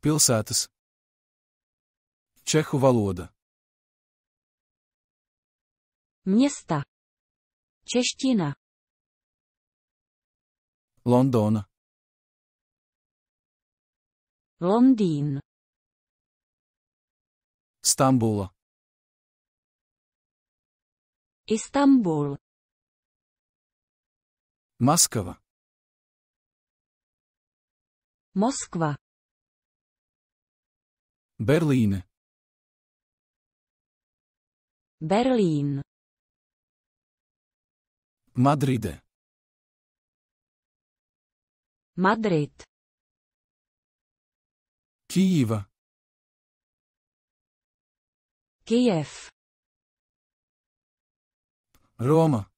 Pilsētas. Čehu valoda. Města. Čeština. Londona. Londýn. Stambula. Istanbul. Moskva. Moskva. Berlín. Berlín. Madrid. Madrid. Kyiv. Kiev. Roma.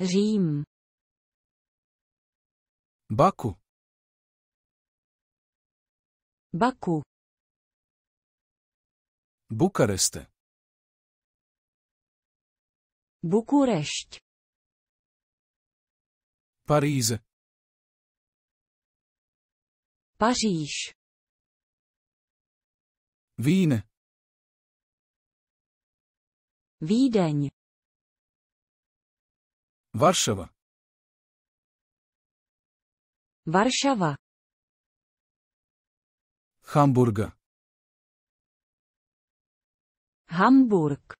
Řím. Baku. Baku. Bukarest, Bukurešť. Paríž, Paříž. Víne. Vídeň. Varšava. Varšava. Hamburga. Hamburg.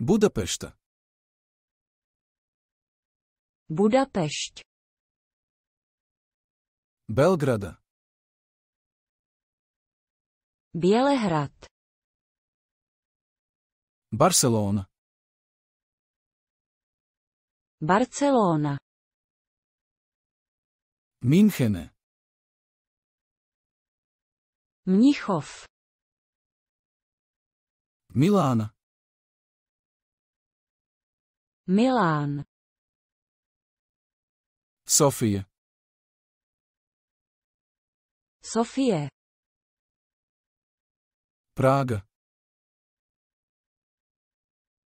Budapešta. Budapešť. Belgrada. Bělehrad. Barcelona. Barcelona. Münchene. Mnichov. Milán. Milán. Sofie. Sofie. Praga.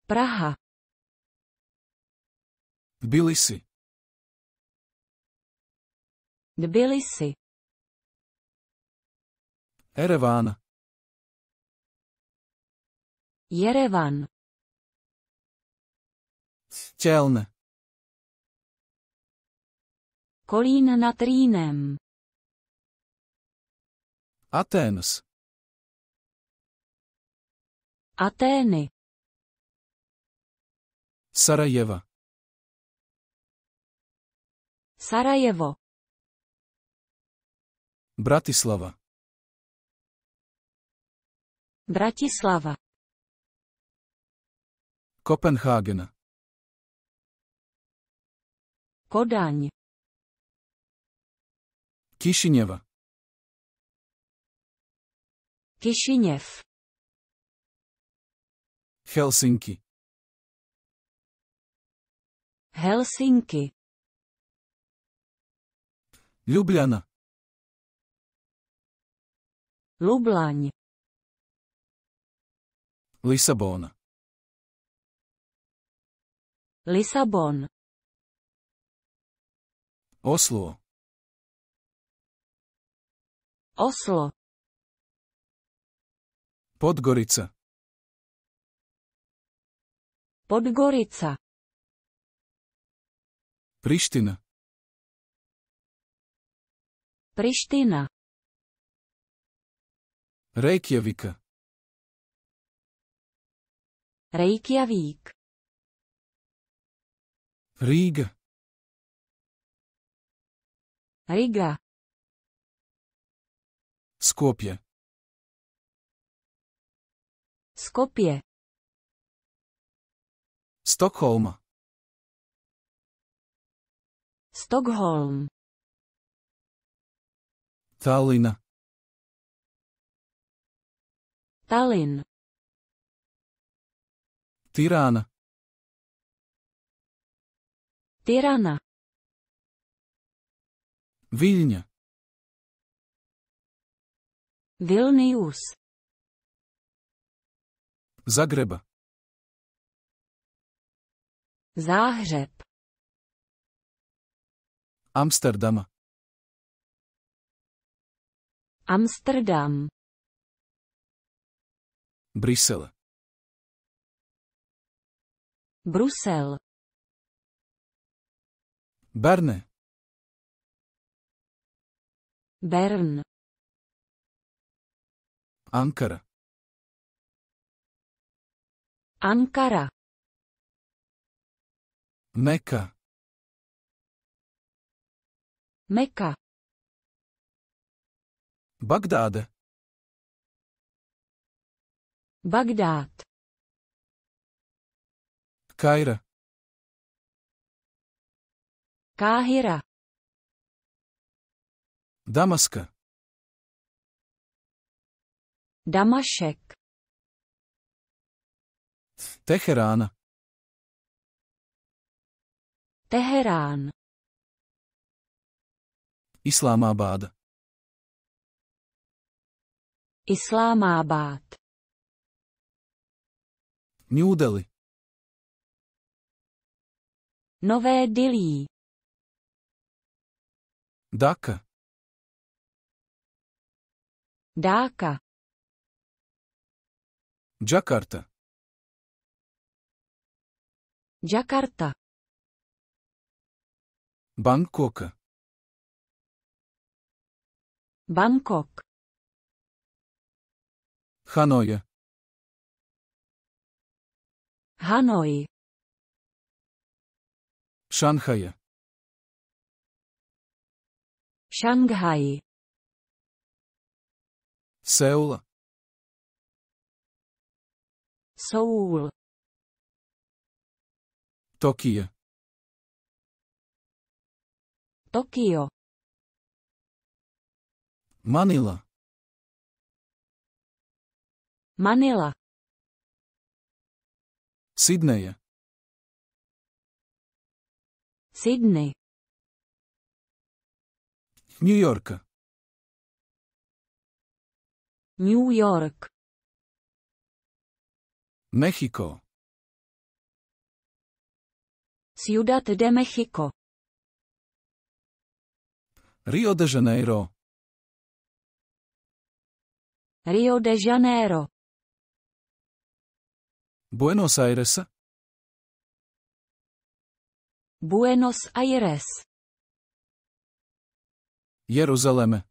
Praha. Tbilisi. Tbilisi. Erevan. Jerevan. Stěln. Kolín nad Rýnem. Athens. Atény. Sarajeva. Sarajevo. Bratislava. Bratislava. Kopenhagen. Kodaň. Kišiněva. Kišiněv. Helsinki. Helsinki. Ljubljana. Lublaň. Lisabona. Lisabon. Oslo. Oslo. Podgorica. Podgorica. Priština. Priština. Reykjavika. Reykjavík. Riga. Riga. Skopje. Skopje. Stockholm. Stockholm. Tallinn. Tallinn. Tyran. Tyrana. Vilň. Vilnius. Zagreb. Záhřeb. Amsterdam. Amsterdam. Brisele. Brusel. Berne. Bern. Ankara. Ankara. Mekka. Mekka. Bagdad. Bagdad. Кайра. Кахира. Дамаска. Дамашек. Техерана. Техеран. Исламабад, Исламабад. Нюдали. Nové dilí. Daka. Dáka. Jakarta. Jakarta. Bangkok. Bangkok. Hanoi. Hanoi. Shanghai. Šanghaj. Seoul. Soul. Tokie. Tokio. Manila. Manila. Sydney. Sydney. New York. New York. México. Ciudad de México. río de Janeiro. Rio de Janeiro. Buenos Aires. Buenos Aires. Jeruzalem.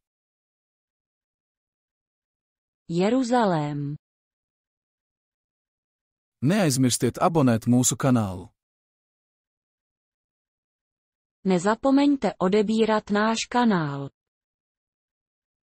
Jeruzalém. Neaizmirstiet abonēt mūsu kanálu. Nezapomeňte odebírat náš kanál.